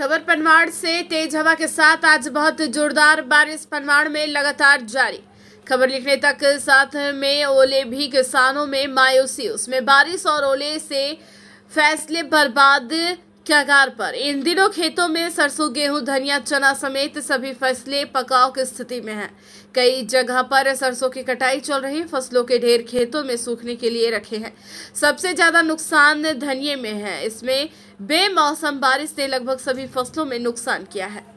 खबर पनवाड़ से तेज हवा के साथ आज बहुत जोरदार बारिश पनवाड़ में लगातार जारी खबर लिखने तक साथ में ओले भी किसानों में मायूसी उसमें बारिश और ओले से फैसले बर्बाद के आधार पर इन दिनों खेतों में सरसों गेहूं धनिया चना समेत सभी फसलें पकाव की स्थिति में हैं। कई जगह पर सरसों की कटाई चल रही फसलों के ढेर खेतों में सूखने के लिए रखे हैं सबसे ज्यादा नुकसान धनिये में है इसमें बेमौसम बारिश ने लगभग सभी फसलों में नुकसान किया है